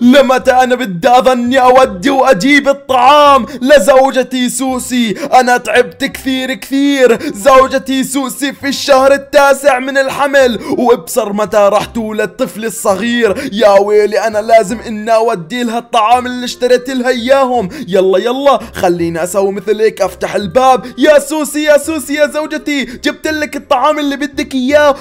لمتى أنا بدي أظني أودي وأجيب الطعام لزوجتي سوسي أنا تعبت كثير كثير زوجتي سوسي في الشهر التاسع من الحمل وابصر متى راح تولد طفلي الصغير يا ويلي أنا لازم إني أودي لها الطعام اللي اشتريت لها إياهم يلا يلا خليني أسوي مثل هيك أفتح الباب يا سوسي يا سوسي يا زوجتي جبت لك الطعام اللي بدك إياه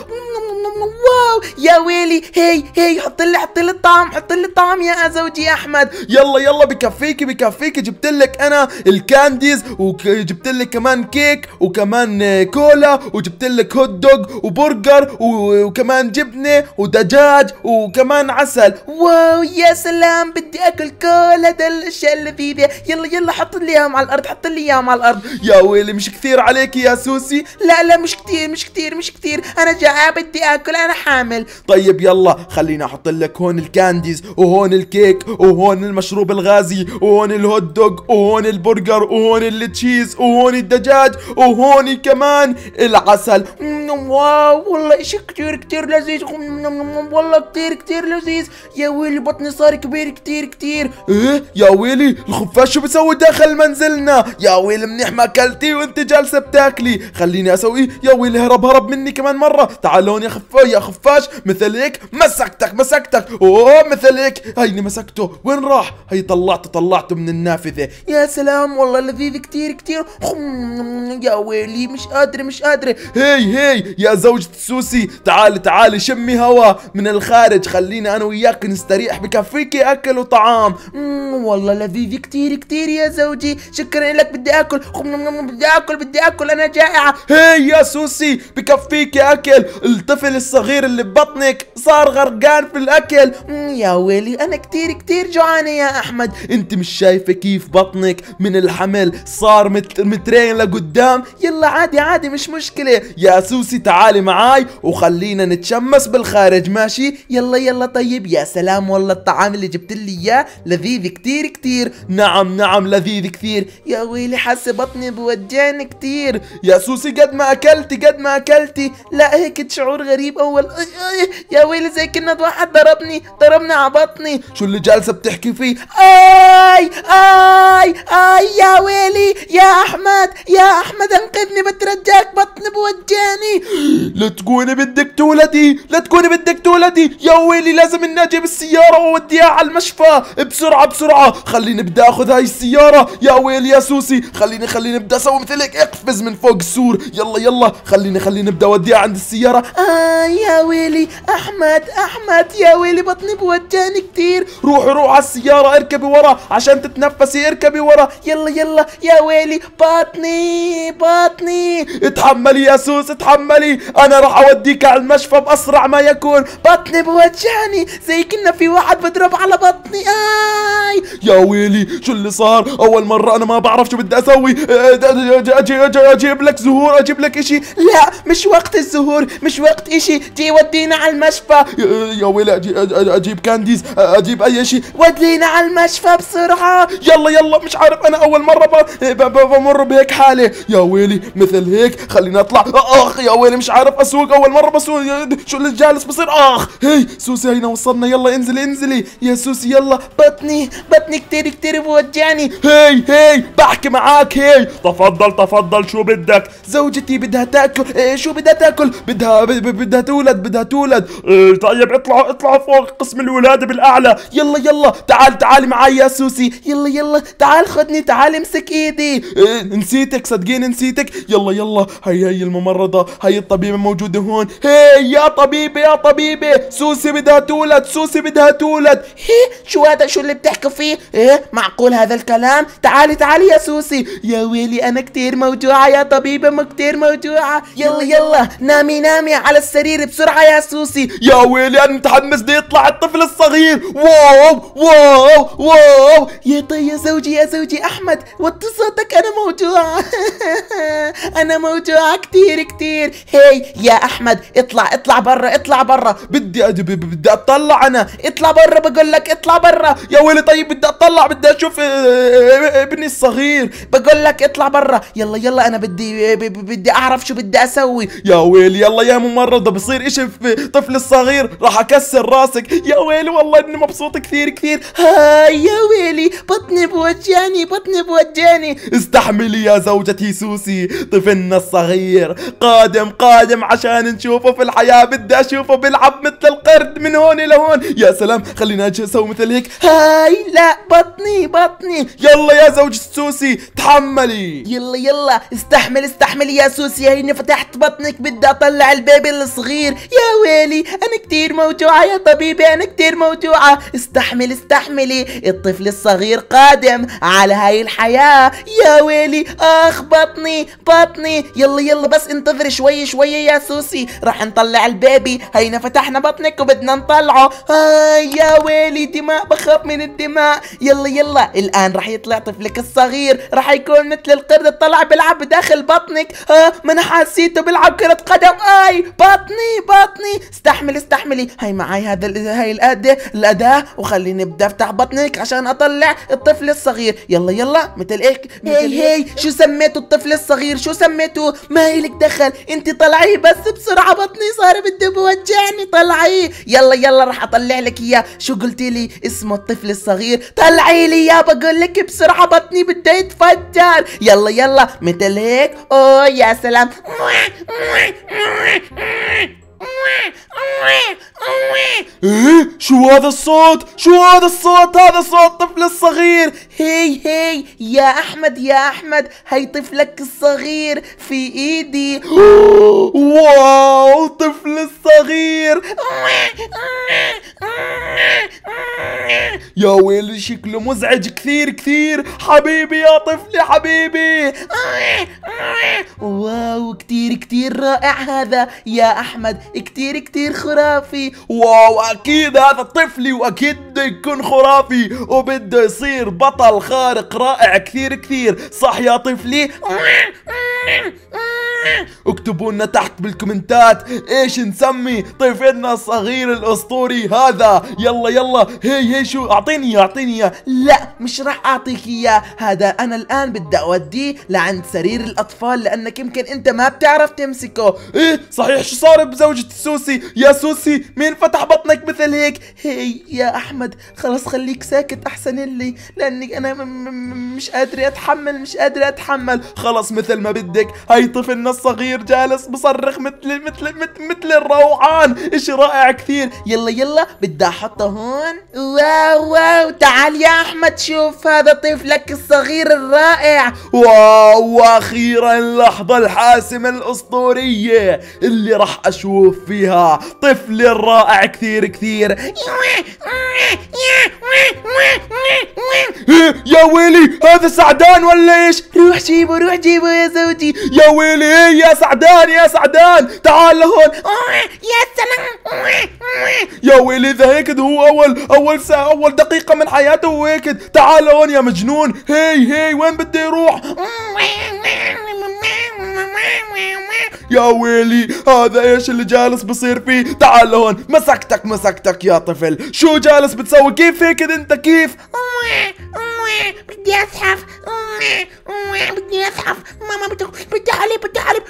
واو يا ويلي هي هي حط لي حط لي الطعم حط لي الطعم يا زوجي احمد يلا يلا بكفيكي بكفيكي جبت لك انا الكانديز وجبت لك كمان كيك وكمان كولا وجبت لك هوت دوغ وبرجر وكمان جبنه ودجاج وكمان عسل واو يا سلام بدي اكل كل هذا الاشياء اللذيذه يلا يلا حط لي اياهم على الارض حط لي اياهم على الارض يا ويلي مش كثير عليك يا سوسي لا لا مش كثير مش كثير مش كثير انا جعان بدي اكل تاكل انا حامل طيب يلا خليني احط لك هون الكانديز وهون الكيك وهون المشروب الغازي وهون الهوت دوغ وهون البرجر وهون التشيز وهون الدجاج وهون كمان العسل واو والله اشي كتير كتير لذيذ والله كتير كتير لذيذ يا ويلي بطني صار كبير كتير كتير ايه يا ويلي الخفاش شو بسوي داخل منزلنا يا ويلي منيح ما اكلتي وانت جالسه بتاكلي خليني اسوي يا ويلي هرب هرب مني كمان مره تعال هون يا خفاش يا خفاش مثلك مسكتك مسكتك اوه مثلك هيني مسكته وين راح هي طلعته طلعته من النافذة يا سلام والله لذيذ كتير كتير يا ويلي مش قادرة مش قادرة هي هي يا زوجة سوسي تعالي تعالي شمي هوا من الخارج خلينا انا وياك نستريح بكفيكي اكل وطعام والله لذيذ كتير كتير يا زوجي شكرا لك بدي اكل بدي اكل بدي اكل انا جائعة هي يا سوسي بكفيكي اكل الطفل الصغير اللي ببطنك صار غرقان في الاكل يا ويلي انا كتير كتير جوعانة يا احمد انت مش شايفة كيف بطنك من الحمل صار مت... مترين لقدام يلا عادي عادي مش مشكلة يا سوسي تعالي معاي وخلينا نتشمس بالخارج ماشي يلا يلا طيب يا سلام والله الطعام اللي جبت لي اياه لذيذ كتير كتير نعم نعم لذيذ كثير يا ويلي حاسة بطني بوجعني كتير يا سوسي قد ما اكلتي قد ما اكلتي لا هيك شعور غريب اول يا ويلي زي كنا واحد ضربني ضربني على بطني شو اللي جالسه بتحكي فيه اي اي اي يا ويلي يا احمد يا احمد انقذني بترجاك بطني بوجعني لا تكوني بدك تولدي لا تكوني بدك تولدي يا ويلي لازم اني اجيب السياره واوديها على المشفى بسرعه بسرعه خليني بدي اخذ هاي السياره يا ويلي يا سوسي خليني خليني بدي اسوي مثلك اقفز من فوق السور يلا يلا خليني خليني بدي اوديها عند السياره اي يا ويلي احمد احمد يا ويلي بطني بوجعني كتير روحي روحي على السياره اركبي ورا عشان تتنفسي اركبي ورا يلا يلا يا ويلي بطني بطني اتحملي يا سوس اتحملي انا راح اوديك على المشفى باسرع ما يكون بطني بوجعني زي كنا في واحد بضرب على بطني اي يا ويلي شو اللي صار اول مره انا ما بعرف شو بدي اسوي اجيب لك زهور اجيب لك اشي لا مش وقت الزهور مش وقت اشي شيء جي ودينا على المشفى يا ويلي أجيب, اجيب كانديز اجيب اي شيء ودينا على المشفى بسرعه يلا يلا مش عارف انا اول مره بمر بهيك حاله يا ويلي مثل هيك خلينا نطلع اخ يا ويلي مش عارف اسوق اول مره بسوق شو اللي جالس بصير اخ هي سوسي هينا وصلنا يلا انزلي انزلي يا سوسي يلا بطني بطني كتير كتير بوجعني هي هي بحكي معاك هي تفضل تفضل شو بدك زوجتي بدها تاكل إيه، شو بدها تاكل بدها بدها بدها تولد بدها تولد إيه طيب اطلعوا اطلعوا فوق قسم الولادة بالأعلى يلا يلا تعال تعال معي يا سوسي يلا يلا تعال خدني تعال امسك ايدي إيه نسيتك صدقيني نسيتك يلا يلا هي هي الممرضة هي الطبيبة موجودة هون هي يا طبيبة يا طبيبة سوسي بدها تولد سوسي بدها تولد هي شو هذا شو اللي بتحكوا فيه ايه معقول هذا الكلام تعالي تعالي يا سوسي يا ويلي انا كثير موجوعة يا طبيبة كثير موجوعة يلا يلا نامي نامي على السرير السرير بسرعة يا سوسي يا ويلي أنا متحمس ليطلع يطلع الطفل الصغير واو واو واو يا طي يا زوجي يا زوجي أحمد وطي صوتك أنا موجوع انا موجوع كتير كتير هي يا احمد اطلع اطلع برا اطلع برا بدي بدي اطلع انا اطلع برا بقول لك اطلع برا يا ويلي طيب بدي اطلع بدي اشوف آه، آه، ابني الصغير بقول لك اطلع برا يلا يلا انا بدي بدي اعرف شو بدي اسوي يا ويلي يلا يا ممرضة بصير اشي في طفل الصغير راح اكسر راسك يا ويلي والله اني مبسوط كثير كثير هاي يا ويلي بطني بوجعني بطني بوجعني استحملي يا زوجتي سوسي طفلنا الصغير قادم قادم عشان نشوفه في الحياة بدي اشوفه بيلعب مثل القرد من هون لهون يا سلام خلينا اسوي مثل هيك هاي لا بطني بطني يلا يا زوج السوسي تحملي يلا يلا استحمل استحملي يا سوسي هيني فتحت بطنك بدي اطلع البيبي الصغير يا ويلي انا كتير موجوعة يا طبيبي انا كتير موجوعة استحمل استحملي الطفل الصغير قادم على هاي الحياة يا ويلي اخ بطني بطني بطني يلا يلا بس انتظري شوي شوي يا سوسي راح نطلع البيبي هينا فتحنا بطنك وبدنا نطلعه آه يا ويلي دماء بخاف من الدماء يلا يلا الان راح يطلع طفلك الصغير راح يكون مثل القرد طلع بيلعب داخل بطنك آه ما انا حسيته بيلعب كرة قدم اي بطني بطني استحملي استحملي هاي معي هذا هاي الأداة الأداة وخليني ابدا افتح بطنك عشان اطلع الطفل الصغير يلا يلا مثل هيك مثل هي هي شو سميته الطفل الصغير شو شو سميته ما إلك دخل انت طلعيه بس بسرعة بطني صار بده بوجعني طلعيه يلا يلا رح أطلع لك إياه شو قلتي لي اسمه الطفل الصغير طلعي لي إياه بقول لك بسرعة بطني بده يتفجر يلا يلا مثل هيك أوه يا سلام ايه شو هذا الصوت؟ شو هذا الصوت؟ هذا صوت طفل الصغير هي هي يا احمد يا احمد هي طفلك الصغير في ايدي واو طفل الصغير يا ويلي شكله مزعج كثير كثير حبيبي يا طفلي حبيبي واو كثير كثير رائع هذا يا احمد كثير كثير خرافي واو اكيد هذا طفلي واكيد يكون خرافي وبده يصير بطل جمال خارق رائع كثير كثير صح يا طفلي اكتبوا لنا تحت بالكومنتات ايش نسمي طفلنا الصغير الاسطوري هذا يلا يلا هي هي شو اعطيني اعطيني لا مش راح اعطيك اياه هذا انا الان بدي اوديه لعند سرير الاطفال لانك يمكن انت ما بتعرف تمسكه ايه صحيح شو صار بزوجة سوسي يا سوسي مين فتح بطنك مثل هيك هي يا احمد خلاص خليك ساكت احسن لي لاني انا مش قادر اتحمل مش قادر اتحمل خلاص مثل ما بدك هاي طفلنا الصغير جالس بصرخ مثل مثل مثل, مثل الروعان اشي رائع كثير يلا يلا بدي احطه هون واو واو تعال يا احمد شوف هذا طفلك الصغير الرائع واو واخيرا اللحظة الحاسمة الاسطورية اللي راح اشوف فيها طفلي الرائع كثير كثير إيه، يا ويلي هذا سعدان ولا ايش روح جيبه روح جيبه يا زوجي يا ويلي ايه يا سعدان يا سعدان تعال لهون يا سلام يا ويلي اذا هيك هو اول اول ساعة اول دقيقة من حياته هيكد تعال لهون يا مجنون هي هي وين بدي يروح يا ويلي هذا ايش اللي جالس بصير فيه تعال هون مسكتك مسكتك يا طفل شو جالس بتسوي كيف هيك انت كيف بدي اسحف بدي اسحف ماما بدي حليب بدي حليب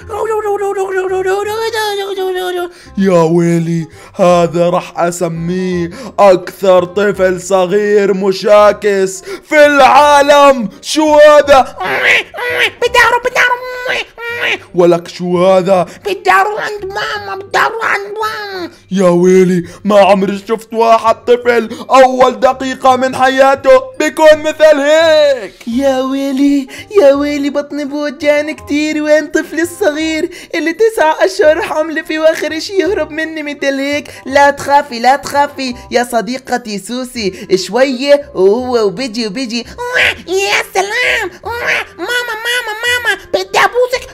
يا ويلي هذا راح اسميه اكثر طفل صغير مشاكس في العالم شو هذا بدي اهرب بدي اهرب ولك شو هذا بدي اروح عند ماما بدي اروح عند ماما يا ويلي ما عمري شفت واحد طفل اول دقيقة من حياته بيكون مثل هيك يا ويلي يا ويلي بطني بوجعني كتير وين طفلي الصغير اللي تسعة اشهر حمل في واخر شي يهرب مني مثل هيك لا تخافي لا تخافي يا صديقتي سوسي شوية وهو وبيجي وبيجي يا سلام ماما ماما ماما بدي ابوسك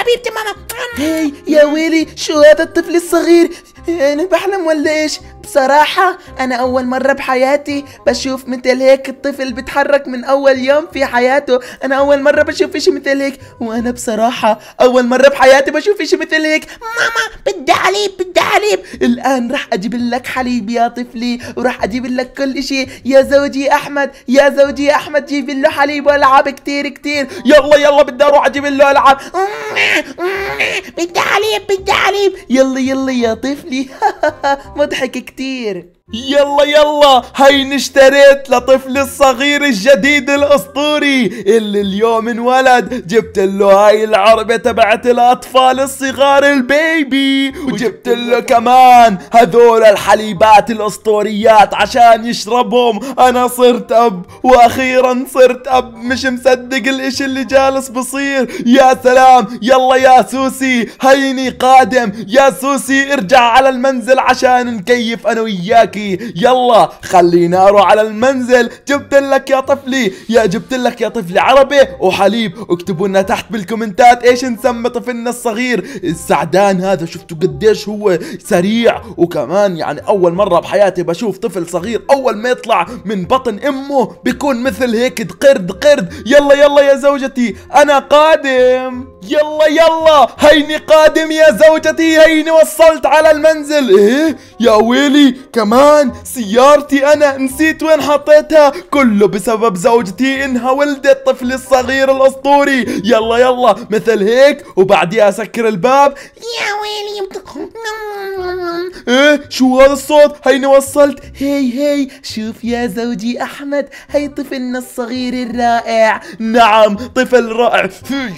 حبيبتي ماما هاي يا ويلي شو هذا الطفل الصغير انا بحلم ولا ايش بصراحة أنا أول مرة بحياتي بشوف مثل هيك الطفل بتحرك من أول يوم في حياته أنا أول مرة بشوف إشي مثل هيك وأنا بصراحة أول مرة بحياتي بشوف إشي مثل هيك ماما بدي حليب بدي حليب الآن رح أجيب لك حليب يا طفلي وراح أجيب لك كل إشي يا زوجي أحمد يا زوجي أحمد جيب له حليب وألعاب كتير كتير يلا يلا بدي أروح أجيب له ألعاب بدي حليب بدي حليب يلا يلا يا طفلي مضحك كتير ter يلا يلا هيني اشتريت لطفلي الصغير الجديد الاسطوري اللي اليوم انولد جبت له هاي العربة تبعت الاطفال الصغار البيبي وجبت له كمان هذول الحليبات الاسطوريات عشان يشربهم انا صرت اب واخيرا صرت اب مش مصدق الاشي اللي جالس بصير يا سلام يلا يا سوسي هيني قادم يا سوسي ارجع على المنزل عشان نكيف انا وياك اخي يلا خلينا اروح على المنزل جبت لك يا طفلي يا جبت لك يا طفلي عربي وحليب اكتبوا لنا تحت بالكومنتات ايش نسمي طفلنا الصغير السعدان هذا شفتوا قديش هو سريع وكمان يعني اول مرة بحياتي بشوف طفل صغير اول ما يطلع من بطن امه بيكون مثل هيك قرد قرد يلا يلا يا زوجتي انا قادم يلا يلا هيني قادم يا زوجتي هيني وصلت على المنزل ايه يا ويلي كمان سيارتي انا نسيت وين حطيتها كله بسبب زوجتي انها ولدت طفلي الصغير الاسطوري يلا يلا مثل هيك وبعديها اسكر الباب يا ويلي إيه ايه شو هذا الصوت هيني وصلت هي هي شوف يا زوجي احمد هي طفلنا الصغير الرائع نعم طفل رائع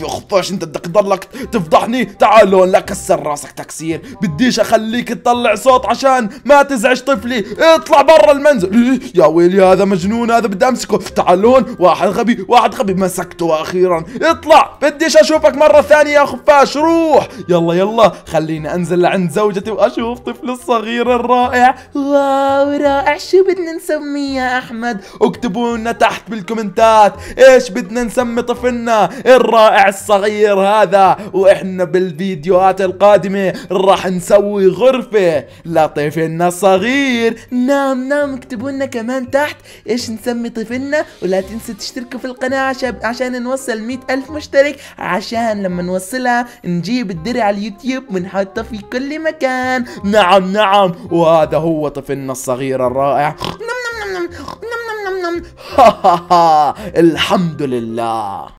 يا خفاش انت بدك تضلك تفضحني تعال هون لا كسر راسك تكسير بديش اخليك تطلع صوت عشان ما تزعج طفلي اطلع برا المنزل إيه، يا ويلي هذا مجنون هذا بدي امسكه تعال هون واحد غبي واحد غبي مسكته واخيرا اطلع بديش اشوفك مره ثانيه يا خفاش روح يلا يلا خليني انزل لعند زوجتي واشوف طفلي الصغير الصغير الرائع واو رائع شو بدنا نسميه يا احمد اكتبوا لنا تحت بالكومنتات ايش بدنا نسمي طفلنا الرائع الصغير هذا واحنا بالفيديوهات القادمة راح نسوي غرفة لطفلنا الصغير نعم نعم اكتبوا لنا كمان تحت ايش نسمي طفلنا ولا تنسوا تشتركوا في القناة عشان نوصل مئة ألف مشترك عشان لما نوصلها نجيب الدرع على اليوتيوب ونحطه في كل مكان نعم نعم نعم وهذا هو طفلنا الصغير الرائع نم نم نم نم نم نم نم الحمد لله